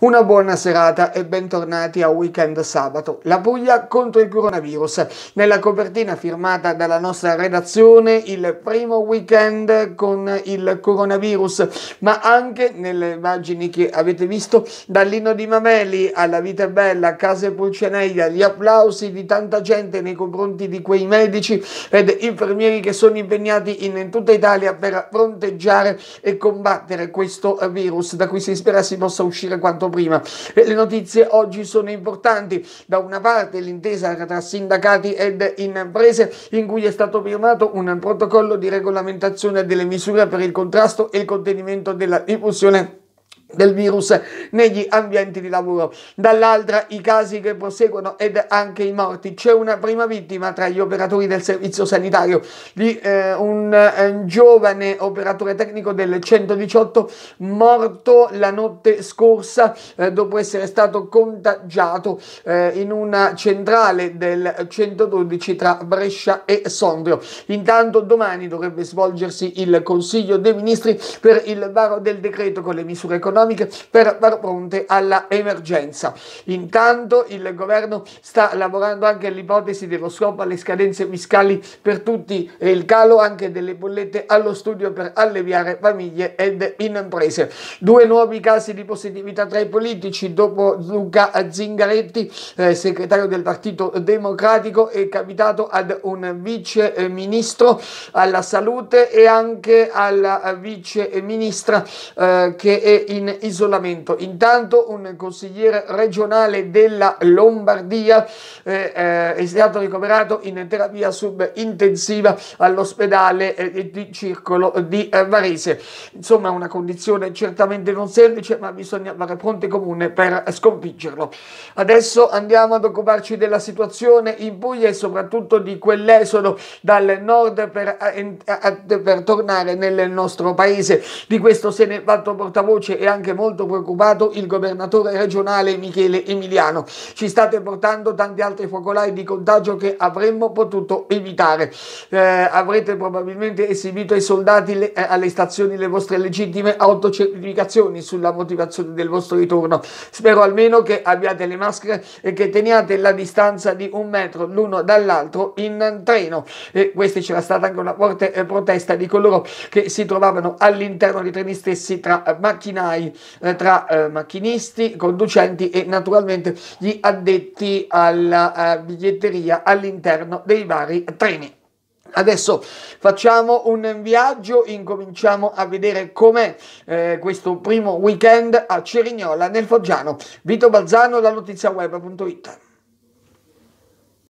Una buona serata e bentornati a Weekend Sabato. La Puglia contro il coronavirus. Nella copertina firmata dalla nostra redazione il primo weekend con il coronavirus, ma anche nelle immagini che avete visto dall'inno di Mameli alla Vita Bella, Case Pulcineglia, gli applausi di tanta gente nei confronti di quei medici ed infermieri che sono impegnati in tutta Italia per fronteggiare e combattere questo virus da cui si spera si possa uscire quanto prima. Le notizie oggi sono importanti. Da una parte l'intesa tra sindacati ed imprese in cui è stato firmato un protocollo di regolamentazione delle misure per il contrasto e il contenimento della diffusione del virus negli ambienti di lavoro. Dall'altra i casi che proseguono ed anche i morti. C'è una prima vittima tra gli operatori del servizio sanitario di eh, un, un, eh, giovane operatore tecnico del 118 morto la notte scorsa eh, dopo essere stato contagiato eh, in una centrale del 112 tra Brescia e Sondrio. Intanto domani dovrebbe svolgersi il Consiglio dei Ministri per il varo del decreto con le misure economiche economiche per far fronte all'emergenza. Intanto il governo sta lavorando anche all'ipotesi dello scopo alle scadenze fiscali per tutti e il calo anche delle bollette allo studio per alleviare famiglie ed imprese. Due nuovi casi di positività tra i politici dopo Luca Zingaretti, eh, segretario del Partito Democratico, è capitato ad un vice ministro alla salute e anche alla vice ministra eh, che è in isolamento. Intanto un consigliere regionale della Lombardia eh, eh, è stato ricoverato in terapia subintensiva all'ospedale eh, di Circolo di eh, Varese. Insomma una condizione certamente non semplice ma bisogna fare fronte comune per sconfiggerlo. Adesso andiamo ad occuparci della situazione in Puglia e soprattutto di quell'esodo dal nord per, eh, eh, per tornare nel nostro paese. Di questo se ne è fatto portavoce e anche anche molto preoccupato il governatore regionale Michele Emiliano. Ci state portando tanti altri focolai di contagio che avremmo potuto evitare. Eh, avrete probabilmente esibito ai soldati le, eh, alle stazioni le vostre legittime autocertificazioni sulla motivazione del vostro ritorno. Spero almeno che abbiate le maschere e che teniate la distanza di un metro l'uno dall'altro in treno. E questa c'era stata anche una forte eh, protesta di coloro che si trovavano all'interno dei treni stessi tra eh, macchinai eh, tra eh, macchinisti, conducenti e naturalmente gli addetti alla eh, biglietteria all'interno dei vari treni. Adesso facciamo un viaggio, incominciamo a vedere com'è eh, questo primo weekend a Cerignola nel Foggiano. Vito Balzano da notiziaweb.it